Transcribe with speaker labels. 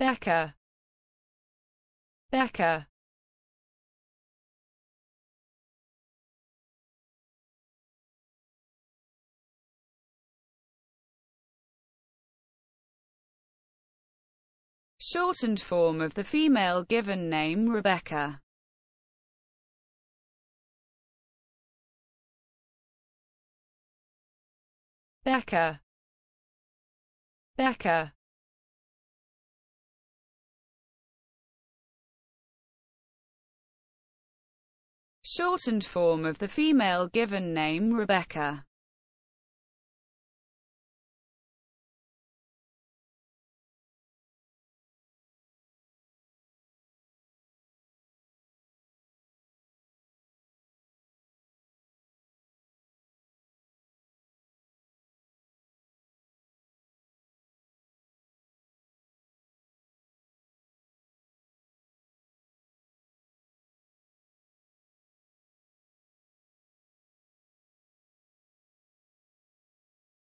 Speaker 1: Becca. Becca.
Speaker 2: Shortened form of the female given name Rebecca
Speaker 1: Becca. Becca.
Speaker 2: shortened form of the female given name Rebecca.